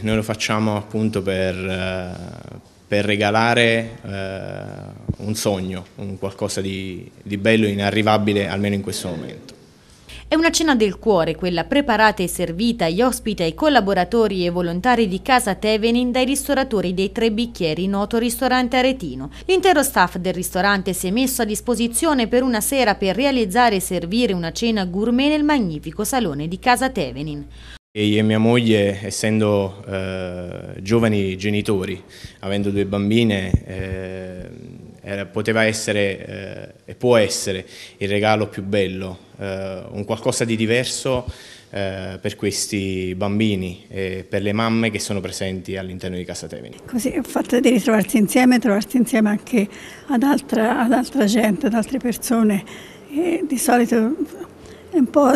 Noi lo facciamo appunto per, eh, per regalare eh, un sogno, un qualcosa di, di bello e inarrivabile almeno in questo momento. È una cena del cuore, quella preparata e servita agli ospiti, ai collaboratori e volontari di Casa Tevenin dai ristoratori dei Tre Bicchieri, noto ristorante aretino. L'intero staff del ristorante si è messo a disposizione per una sera per realizzare e servire una cena gourmet nel magnifico salone di Casa Tevenin. E io e mia moglie, essendo eh, giovani genitori, avendo due bambine, eh, era, poteva essere eh, e può essere il regalo più bello, eh, un qualcosa di diverso eh, per questi bambini e per le mamme che sono presenti all'interno di Casa Teveni. Così il fatto di ritrovarsi insieme, trovarsi insieme anche ad altra, ad altra gente, ad altre persone, eh, di solito è un po'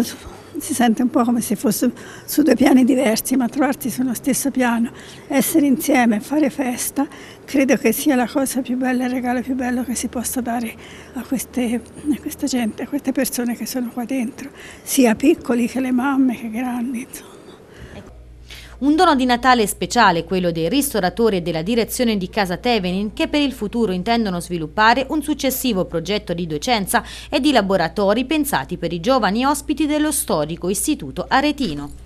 si sente un po' come se fosse su due piani diversi, ma trovarsi sullo stesso piano, essere insieme, fare festa, credo che sia la cosa più bella, il regalo più bello che si possa dare a, queste, a questa gente, a queste persone che sono qua dentro, sia piccoli che le mamme che grandi. Insomma. Un dono di Natale speciale, quello dei ristoratori e della direzione di Casa Tevenin, che per il futuro intendono sviluppare un successivo progetto di docenza e di laboratori pensati per i giovani ospiti dello storico istituto aretino.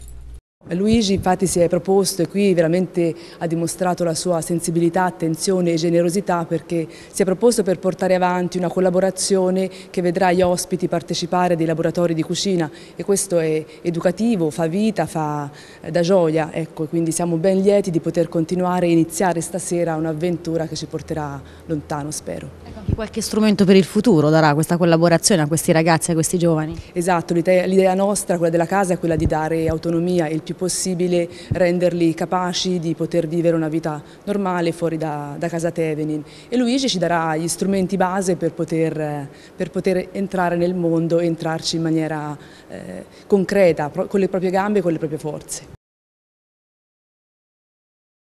Luigi infatti si è proposto e qui veramente ha dimostrato la sua sensibilità, attenzione e generosità perché si è proposto per portare avanti una collaborazione che vedrà gli ospiti partecipare a dei laboratori di cucina e questo è educativo, fa vita, fa eh, da gioia, ecco, quindi siamo ben lieti di poter continuare e iniziare stasera un'avventura che ci porterà lontano, spero. Ecco, qualche strumento per il futuro darà questa collaborazione a questi ragazzi, a questi giovani? Esatto, l'idea nostra, quella della casa, è quella di dare autonomia e il più possibile renderli capaci di poter vivere una vita normale fuori da, da casa Tevenin e Luigi ci darà gli strumenti base per poter, per poter entrare nel mondo e entrarci in maniera eh, concreta, con le proprie gambe e con le proprie forze.